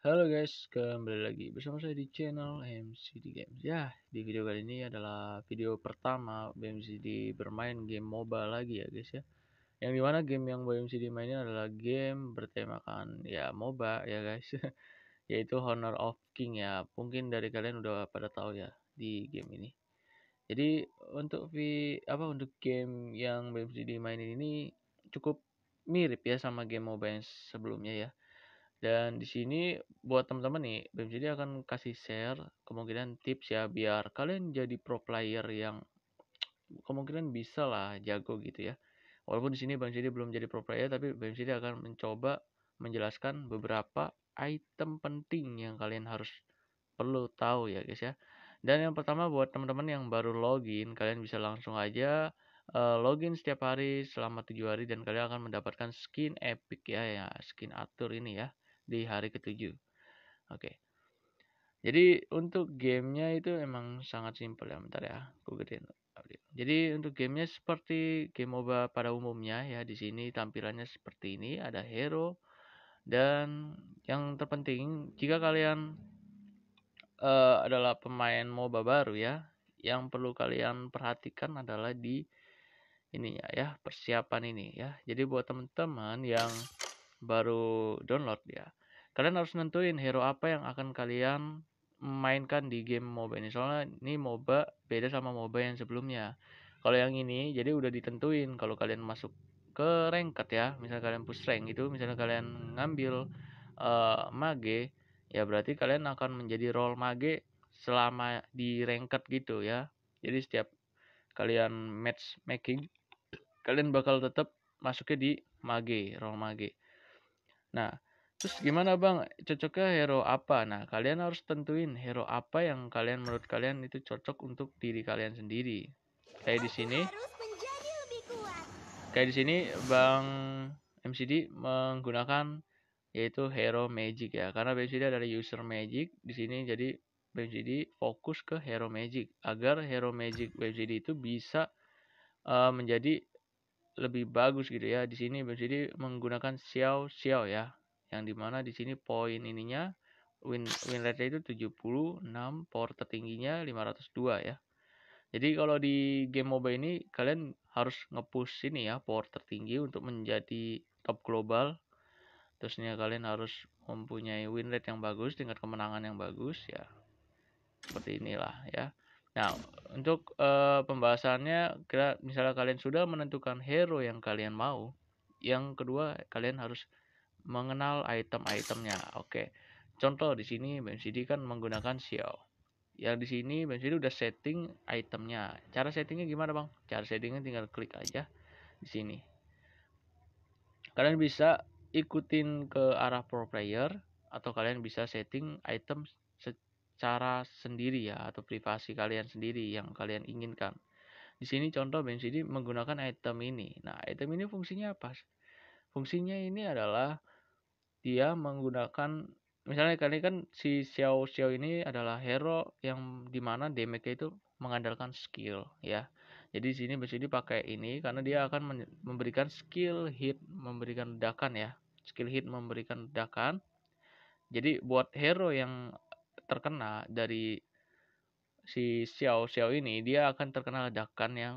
Halo guys, kembali lagi bersama saya di channel MCD Games Ya, di video kali ini adalah video pertama BMCD bermain game MOBA lagi ya guys ya Yang dimana game yang BMCD mainin adalah game bertemakan ya MOBA ya guys Yaitu Honor of King ya, mungkin dari kalian udah pada tahu ya di game ini Jadi untuk vi apa untuk game yang BMCD mainin ini cukup mirip ya sama game MOBA yang sebelumnya ya dan di sini buat teman-teman nih, BMCD akan kasih share kemungkinan tips ya biar kalian jadi pro player yang kemungkinan bisa lah jago gitu ya. Walaupun di sini BMCD belum jadi pro player tapi BMCD akan mencoba menjelaskan beberapa item penting yang kalian harus perlu tahu ya guys ya. Dan yang pertama buat teman-teman yang baru login, kalian bisa langsung aja eh, login setiap hari selama tujuh hari dan kalian akan mendapatkan skin epic ya ya skin atur ini ya di hari ketujuh. Oke. Okay. Jadi untuk gamenya itu emang sangat simpel ya bentar ya. Aku gedein. Jadi untuk gamenya seperti game MOBA pada umumnya ya di sini tampilannya seperti ini ada hero dan yang terpenting jika kalian uh, adalah pemain MOBA baru ya yang perlu kalian perhatikan adalah di ininya ya persiapan ini ya. Jadi buat teman-teman yang baru download ya kalian harus nentuin hero apa yang akan kalian mainkan di game MOBA ini soalnya ini MOBA beda sama MOBA yang sebelumnya kalau yang ini jadi udah ditentuin kalau kalian masuk ke ranked ya misalnya kalian push rank itu misalnya kalian ngambil uh, mage ya berarti kalian akan menjadi role mage selama di ranked gitu ya jadi setiap kalian match making kalian bakal tetap masuknya di mage role mage nah Terus gimana bang, cocoknya hero apa? Nah, kalian harus tentuin hero apa yang kalian menurut kalian itu cocok untuk diri kalian sendiri. Kayak di sini, kayak di sini bang MCD menggunakan yaitu hero magic ya, karena MCD dari user magic di sini jadi MCD fokus ke hero magic agar hero magic MCD itu bisa uh, menjadi lebih bagus gitu ya. Di sini MCD menggunakan Xiao Xiao ya yang dimana di sini poin ininya win win rate itu 76 power tertingginya 502 ya jadi kalau di game mobile ini kalian harus ngepush ini ya power tertinggi untuk menjadi top global terusnya kalian harus mempunyai win rate yang bagus tingkat kemenangan yang bagus ya seperti inilah ya Nah, untuk uh, pembahasannya, kira misalnya kalian sudah menentukan hero yang kalian mau, yang kedua kalian harus mengenal item-itemnya. Oke. Contoh di sini BMCD kan menggunakan Xiao. Yang di sini BMCD udah setting itemnya. Cara settingnya gimana bang? Cara settingnya tinggal klik aja di sini. Kalian bisa ikutin ke arah pro player atau kalian bisa setting item secara sendiri ya atau privasi kalian sendiri yang kalian inginkan. Di sini contoh BMCD menggunakan item ini. Nah, item ini fungsinya apa? Fungsinya ini adalah dia menggunakan misalnya kali kan si Xiao Xiao ini adalah hero yang dimana damage itu mengandalkan skill ya jadi di sini bisa dipakai ini karena dia akan memberikan skill hit memberikan ledakan ya skill hit memberikan ledakan jadi buat hero yang terkena dari si Xiao Xiao ini dia akan terkena ledakan yang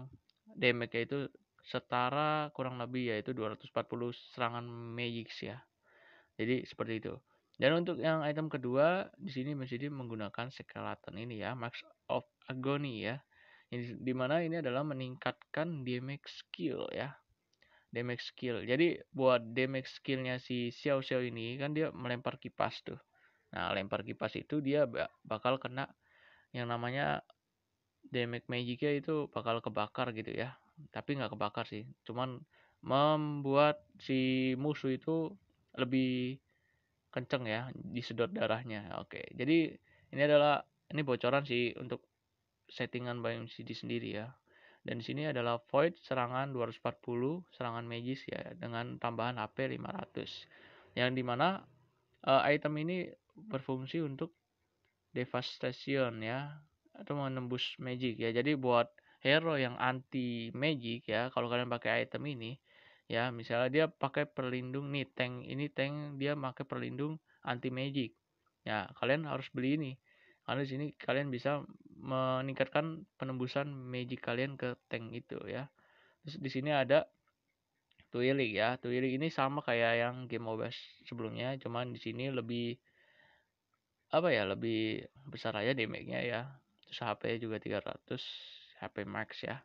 damage itu setara kurang lebih yaitu 240 serangan magic ya jadi seperti itu. Dan untuk yang item kedua, di sini menjadi menggunakan skeleton ini ya, Max of Agony ya. Ini, dimana ini adalah meningkatkan damage skill ya. Damage skill. Jadi buat damage skillnya si Xiao Xiao ini kan dia melempar kipas tuh. Nah lempar kipas itu dia bakal kena yang namanya damage magicnya itu bakal kebakar gitu ya. Tapi nggak kebakar sih, cuman membuat si musuh itu lebih kenceng ya disedot darahnya oke jadi ini adalah ini bocoran sih untuk settingan BioMCD sendiri ya dan di sini adalah void serangan 240 serangan magis ya dengan tambahan HP 500 yang dimana uh, eh, item ini berfungsi untuk devastation ya atau menembus magic ya jadi buat hero yang anti magic ya kalau kalian pakai item ini ya misalnya dia pakai perlindung nih tank ini tank dia pakai perlindung anti magic ya kalian harus beli ini karena di sini kalian bisa meningkatkan penembusan magic kalian ke tank itu ya terus di sini ada Twi'lek ya Twi'lek ini sama kayak yang game obes sebelumnya cuman di sini lebih apa ya lebih besar aja damage-nya ya terus HP juga 300 HP max ya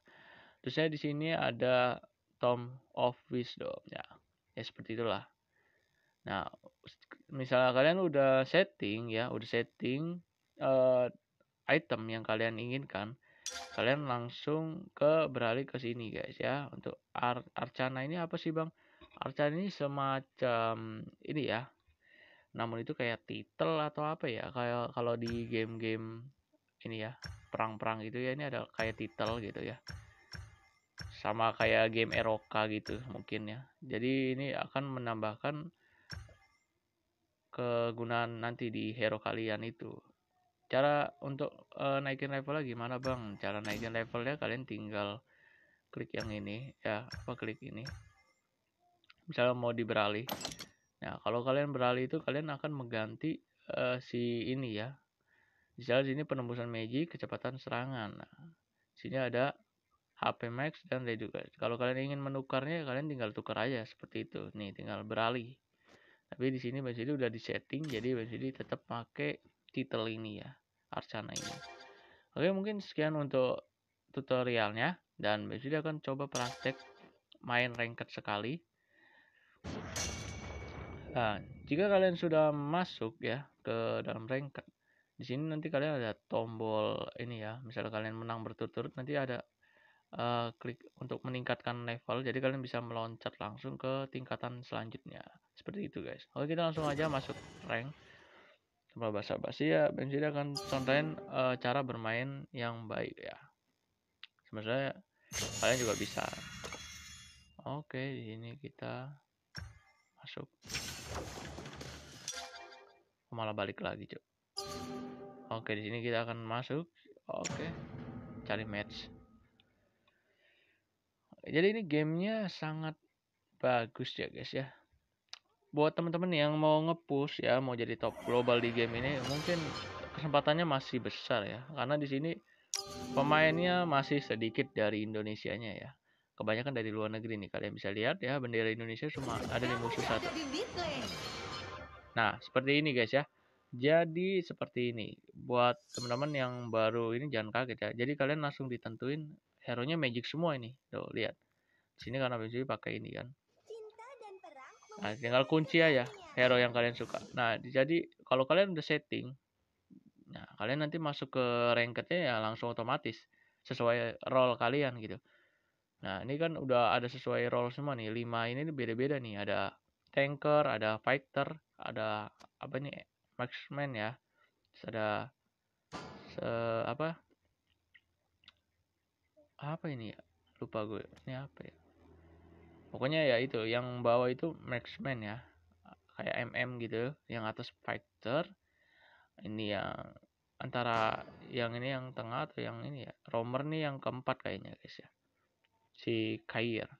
terus saya di sini ada Tom of Wisdom ya ya seperti itulah nah misalnya kalian udah setting ya udah setting uh, item yang kalian inginkan kalian langsung ke beralih ke sini guys ya untuk Ar Arcana ini apa sih bang Arcana ini semacam ini ya namun itu kayak titel atau apa ya kayak kalau di game-game ini ya perang-perang gitu ya ini ada kayak titel gitu ya sama kayak game Eroka gitu mungkin ya jadi ini akan menambahkan kegunaan nanti di hero kalian itu cara untuk uh, naikin lagi mana bang cara naikin levelnya kalian tinggal klik yang ini ya apa klik ini misalnya mau diberalih nah kalau kalian beralih itu kalian akan mengganti uh, si ini ya misalnya sini penembusan magic kecepatan serangan nah, sini ada HP Max dan Redu Guys. Kalau kalian ingin menukarnya, kalian tinggal tukar aja seperti itu. Nih, tinggal beralih. Tapi di sini Bang Sidi udah di setting, jadi Bang Sidi tetap pakai title ini ya, Arcana ini. Oke, mungkin sekian untuk tutorialnya dan Bang Sidi akan coba praktek main ranked sekali. Nah, jika kalian sudah masuk ya ke dalam ranked, di sini nanti kalian ada tombol ini ya. Misalnya kalian menang berturut-turut, nanti ada Eh, klik untuk meningkatkan level jadi kalian bisa meloncat langsung ke tingkatan selanjutnya seperti itu guys oke kita langsung aja masuk rank coba basa-basi ya Benji akan contohin uh, eh, cara bermain yang baik ya sebenarnya kalian juga bisa oke di sini kita masuk oh, malah balik lagi cok oke di sini kita akan masuk oke cari match jadi ini gamenya sangat bagus ya guys ya buat teman-teman yang mau ngepush ya mau jadi top global di game ini mungkin kesempatannya masih besar ya karena di sini pemainnya masih sedikit dari Indonesia-nya ya kebanyakan dari luar negeri nih kalian bisa lihat ya bendera Indonesia cuma ada di musuh satu nah seperti ini guys ya jadi seperti ini buat teman-teman yang baru ini jangan kaget ya jadi kalian langsung ditentuin hero nya magic semua ini tuh lihat sini karena habis pakai ini kan nah tinggal kunci aja hero yang kalian suka nah jadi kalau kalian udah setting nah kalian nanti masuk ke ranked-nya ya langsung otomatis sesuai role kalian gitu nah ini kan udah ada sesuai role semua nih lima ini beda-beda nih ada tanker ada fighter ada apa nih marksman ya terus ada se apa apa ini ya? lupa gue ini apa ya pokoknya ya itu yang bawah itu maxman ya kayak MM gitu yang atas fighter ini yang antara yang ini yang tengah atau yang ini ya Romer nih yang keempat kayaknya guys ya si Kair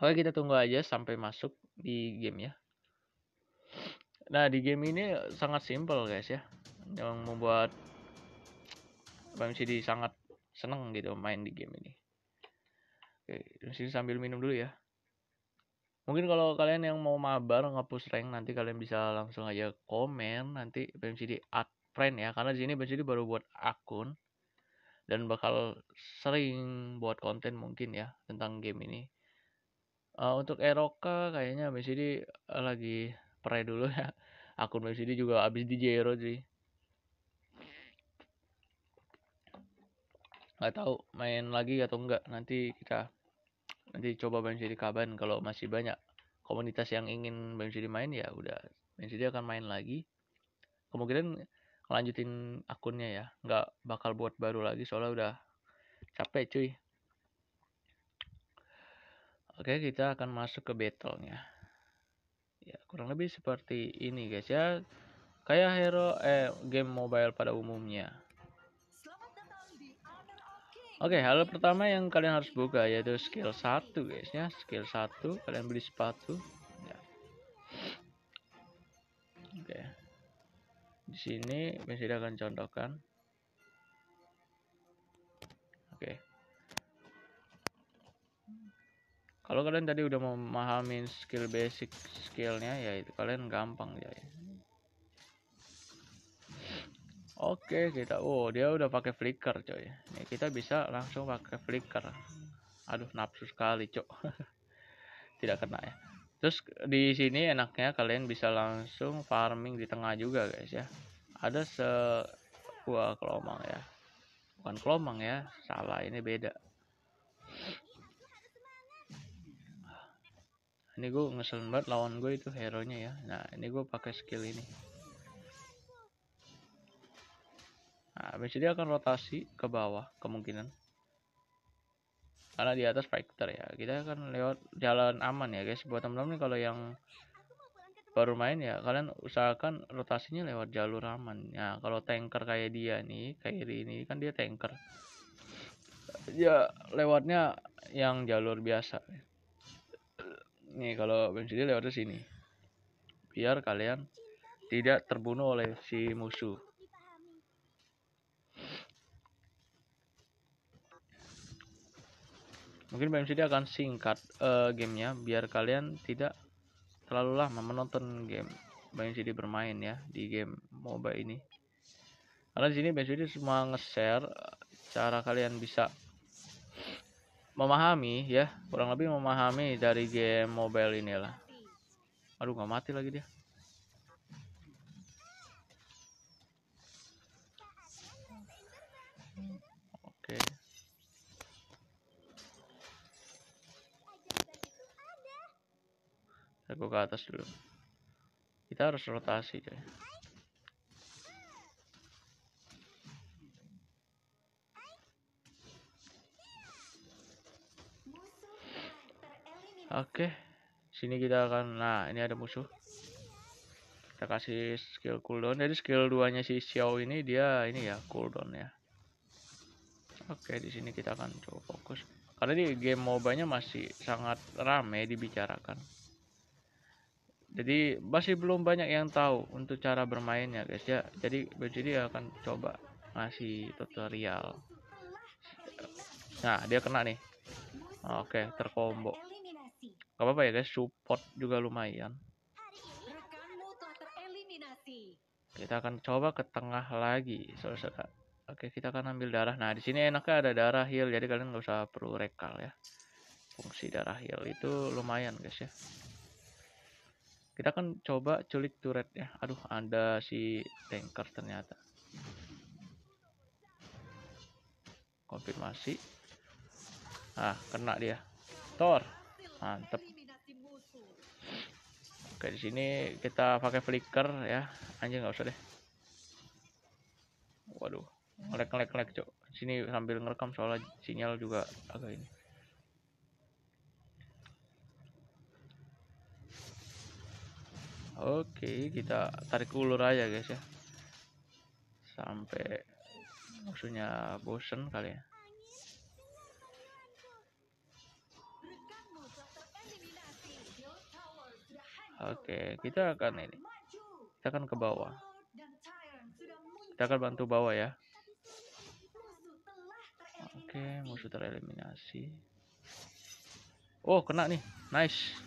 oke kita tunggu aja sampai masuk di game ya nah di game ini sangat simple guys ya yang membuat di sangat seneng gitu main di game ini oke sini sambil minum dulu ya mungkin kalau kalian yang mau mabar ngapus rank nanti kalian bisa langsung aja komen nanti BMCD add friend ya karena di sini BMCD baru buat akun dan bakal sering buat konten mungkin ya tentang game ini uh, untuk Eroka kayaknya BMCD eh, lagi pre dulu ya akun BMCD juga habis di Jero sih nggak tahu main lagi atau enggak nanti kita nanti coba BMCD kaban kalau masih banyak komunitas yang ingin BMCD main ya udah BMCD akan main lagi kemungkinan lanjutin akunnya ya nggak bakal buat baru lagi soalnya udah capek cuy oke kita akan masuk ke battlenya ya kurang lebih seperti ini guys ya kayak hero eh game mobile pada umumnya Oke, okay, hal pertama yang kalian harus buka yaitu skill 1 guys ya. Skill 1 kalian beli sepatu. Ya. Oke. Okay. Di sini masih akan contohkan. Oke. Okay. Kalau kalian tadi udah memahami skill basic skillnya yaitu kalian gampang ya. Oke, kita oh dia udah pakai flicker, coy. Nih, kita bisa langsung pakai flicker. Aduh, nafsu sekali, cok. Tidak kena ya. Terus di sini enaknya kalian bisa langsung farming di tengah juga, guys ya. Ada se wah kelomang ya. Bukan kelomang ya, salah ini beda. ini gue ngeselin banget lawan gue itu hero nya ya nah ini gue pakai skill ini habis dia akan rotasi ke bawah kemungkinan karena di atas fighter ya kita akan lewat jalan aman ya guys buat teman-teman kalau yang baru main ya kalian usahakan rotasinya lewat jalur aman ya kalau tanker kayak dia nih kayak ini kan dia tanker ya lewatnya yang jalur biasa nih kalau bensin lewat sini biar kalian tidak terbunuh oleh si musuh mungkin BMCD akan singkat uh, gamenya biar kalian tidak terlalu lama menonton game BMCD bermain ya di game MOBA ini karena sini BMCD semua nge-share eh, cara kalian bisa memahami ya kurang lebih memahami dari game mobile inilah aduh nggak mati lagi dia gue ke atas dulu kita harus rotasi coy Oke, sini kita akan. Nah, ini ada musuh. Kita kasih skill cooldown. Jadi skill duanya si Xiao ini dia ini ya cooldown ya. Oke, di sini kita akan coba fokus. Karena di game mobanya masih sangat ramai dibicarakan jadi masih belum banyak yang tahu untuk cara bermainnya guys ya jadi jadi akan coba ngasih tutorial nah dia kena nih oke okay, terkombo gak apa-apa ya guys support juga lumayan kita akan coba ke tengah lagi saudara oke kita akan ambil darah nah di sini enaknya ada darah heal jadi kalian nggak usah perlu rekal ya fungsi darah heal itu lumayan guys ya kita akan coba culik turret ya aduh ada si tanker ternyata konfirmasi ah kena dia tor mantep oke di sini kita pakai flicker ya anjing nggak usah deh waduh ngelek ngelek ngelek cok sini sambil ngerekam soalnya sinyal juga agak ini Oke, kita tarik ulur aja guys ya. Sampai musuhnya bosen kali ya. Oke, kita akan ini. Kita akan ke bawah. Kita akan bantu bawah ya. Oke, musuh tereliminasi. Oh, kena nih. Nice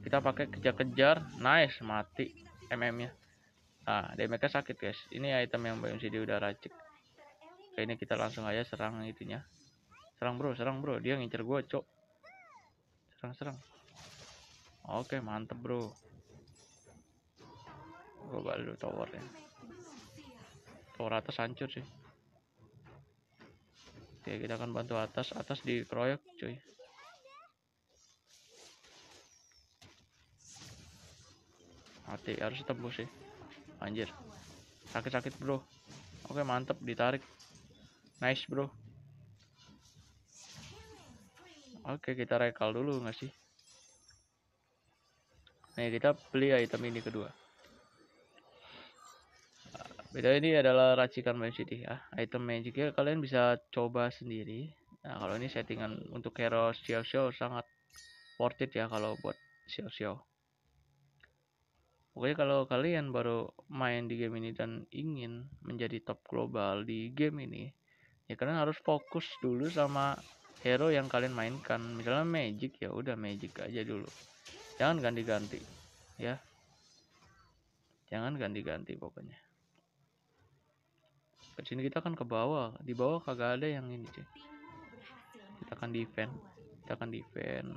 kita pakai kejar-kejar nice mati mm nya nah damage sakit guys ini item yang BMCD udah racik Oke, ini kita langsung aja serang itunya serang bro serang bro dia ngincer gua, cok serang serang oke mantep bro gue balik dulu ya tower atas hancur sih oke kita akan bantu atas atas dikeroyok cuy mati harus tembus sih anjir sakit-sakit bro oke mantep ditarik nice bro oke kita rekal dulu nggak sih nih kita beli item ini kedua beda ini adalah racikan ah, Magic City ya item magicnya kalian bisa coba sendiri nah kalau ini settingan untuk hero Xiao Xiao sangat worth it ya kalau buat Xiao Xiao Pokoknya kalau kalian baru main di game ini dan ingin menjadi top global di game ini, ya kalian harus fokus dulu sama hero yang kalian mainkan. Misalnya Magic ya udah Magic aja dulu. Jangan ganti-ganti ya. Jangan ganti-ganti pokoknya. Ke sini kita akan ke bawah, di bawah kagak ada yang ini, cuy. Kita akan defend, kita akan defend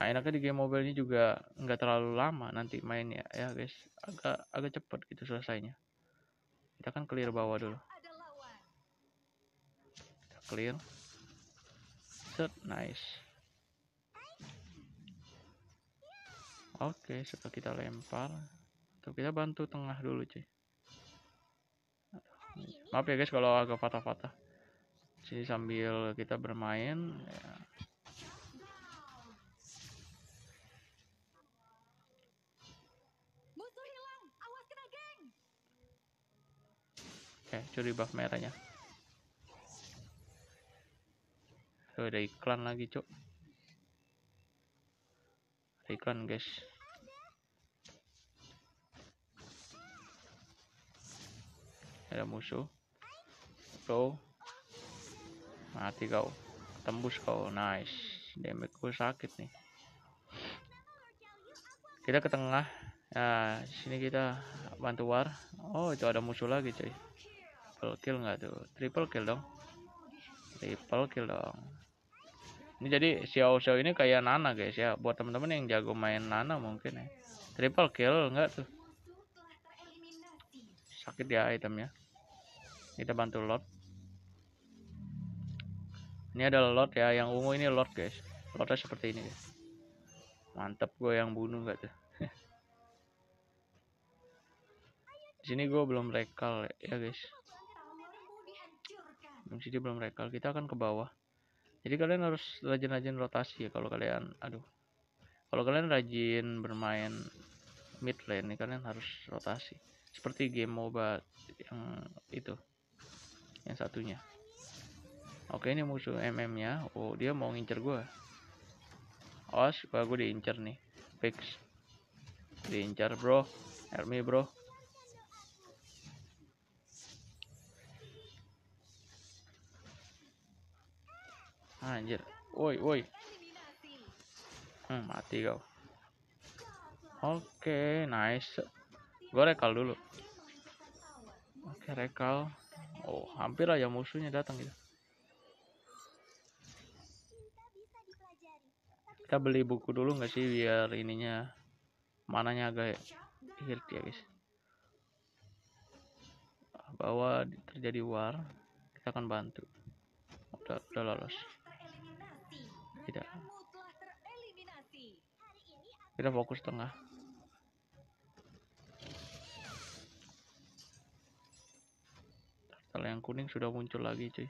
nah enaknya di game mobile ini juga nggak terlalu lama nanti mainnya ya guys agak agak cepet gitu selesainya kita kan clear bawah dulu kita clear set nice oke okay, setelah kita lempar tuh kita bantu tengah dulu cuy maaf ya guys kalau agak patah-patah sini sambil kita bermain ya Oke, eh, curi buff merahnya. Tuh, oh, ada iklan lagi, Cuk. iklan, guys. Ada musuh. Go. Mati kau. Tembus kau. Nice. Damage gue sakit nih. Kita ke tengah. Nah, sini kita bantu war. Oh, itu ada musuh lagi, cuy triple kill nggak tuh triple kill dong triple kill dong ini jadi Xiao Xiao ini kayak Nana guys ya buat temen-temen yang jago main Nana mungkin ya triple kill nggak tuh sakit ya itemnya kita bantu lot ini ada lot ya yang ungu ini lot guys lotnya seperti ini guys Mantep gue yang bunuh nggak tuh di sini gue belum rekal ya guys MCD belum recall kita akan ke bawah jadi kalian harus rajin-rajin rotasi ya kalau kalian aduh kalau kalian rajin bermain mid lane nih kalian harus rotasi seperti game MOBA yang itu yang satunya oke ini musuh MM nya oh dia mau ngincer gue awas oh, gue diincer nih fix diincer bro help me bro Ah, anjir woi woi hmm, mati kau oke okay, nice gue rekal dulu oke okay, rekal oh hampir aja musuhnya datang gitu kita beli buku dulu nggak sih biar ininya mananya agak hirt ya guys bahwa terjadi war kita akan bantu udah, udah lolos kita fokus tengah kalau yang kuning sudah muncul lagi cuy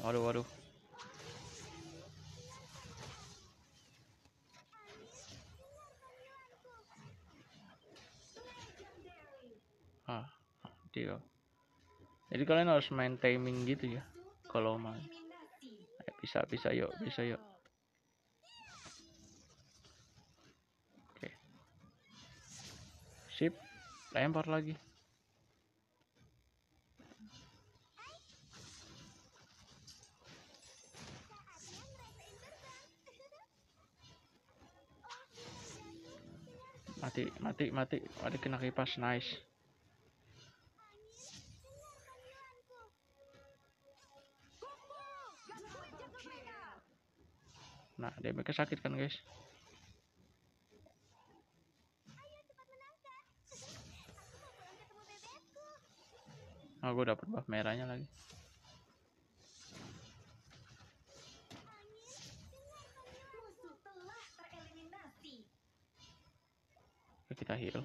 waduh waduh ah dia, jadi kalian harus main timing gitu ya kalau main bisa bisa yuk bisa yuk oke sip lempar lagi mati mati mati mati kena kipas nice mereka sakit kan guys Oh, gue dapet buff merahnya lagi. kita heal.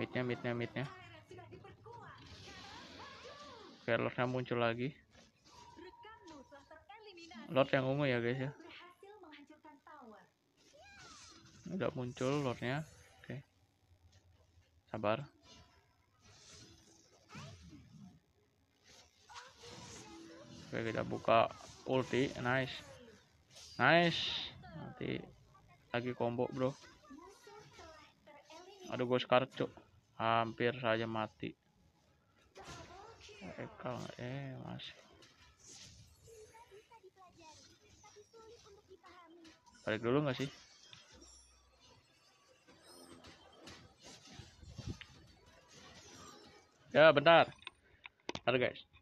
Midnya, midnya, midnya. Oke, muncul lagi. Lord yang ungu ya guys ya udah muncul Lordnya oke sabar oke kita buka ulti nice nice nanti lagi combo bro aduh gue sekarat hampir saja mati ekal eh masih balik dulu nggak sih ya bentar ada guys jadi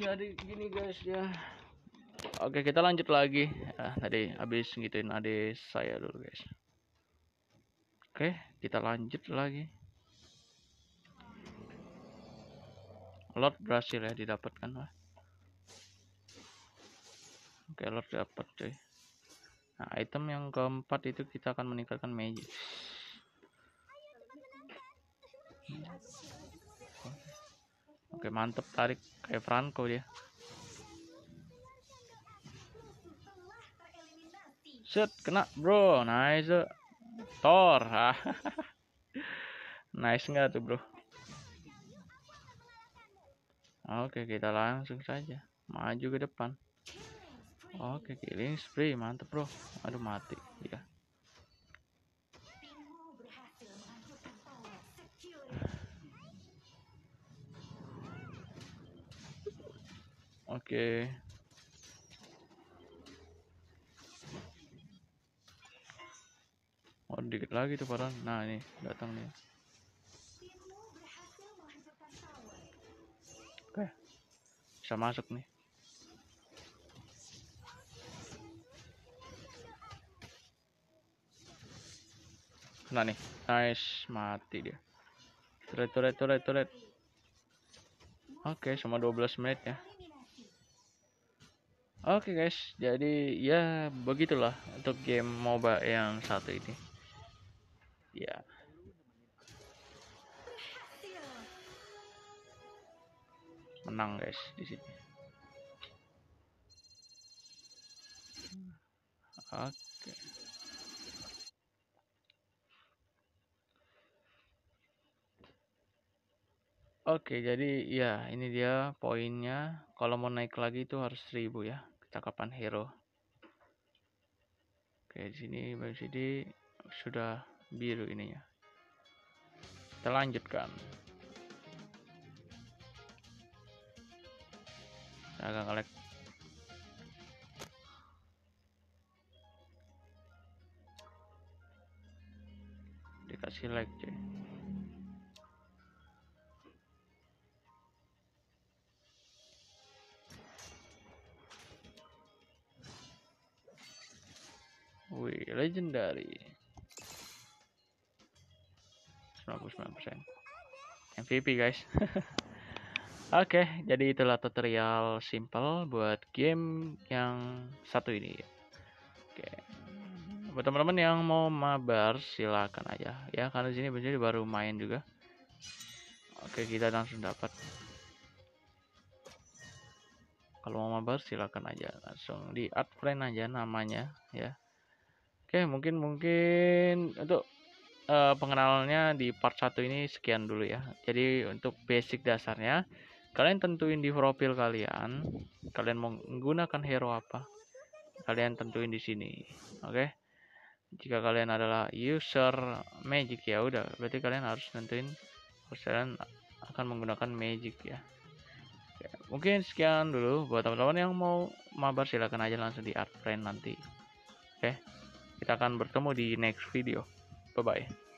ya, gini guys ya oke kita lanjut lagi nah, tadi habis ngituin adik saya dulu guys Oke, kita lanjut lagi. Lot berhasil ya didapatkan lah. Oke, lot dapat cuy. Nah, item yang keempat itu kita akan meningkatkan magic. Oke, mantep tarik kayak Franco dia. Set kena bro, nice. Thor. nice nggak tuh bro? Oke kita langsung saja maju ke depan. Oke killing spree mantep bro. Aduh mati ya. Oke. Okay. oh dikit lagi tuh padahal nah ini datang nih oke bisa masuk nih Nah nih nice mati dia turet turet turet turet oke sama 12 menit ya Oke okay guys, jadi ya begitulah untuk game MOBA yang satu ini ya menang guys di sini oke Oke, jadi ya ini dia poinnya. Kalau mau naik lagi itu harus 1000 ya, kecakapan hero. Oke, di sini BCD sudah biru ininya kita lanjutkan agak ngelag dikasih like cuy Wih, legendary. 99%. Ya. MVP guys. Oke, okay, jadi itulah tutorial simple buat game yang satu ini. Oke. Okay. Buat teman-teman yang mau mabar silakan aja ya karena sini benar baru main juga. Oke, okay, kita langsung dapat. Kalau mau mabar silakan aja langsung di add friend aja namanya ya. Oke, mungkin mungkin untuk uh, eh, pengenalannya di part 1 ini sekian dulu ya. Jadi untuk basic dasarnya kalian tentuin di profil kalian kalian menggunakan hero apa. Kalian tentuin di sini. Oke. Okay? Jika kalian adalah user magic ya udah berarti kalian harus tentuin kalian akan menggunakan magic ya. Oke, ya, mungkin sekian dulu buat teman-teman yang mau mabar silahkan aja langsung di art friend nanti. Oke. Kita akan bertemu di next video. Bye-bye.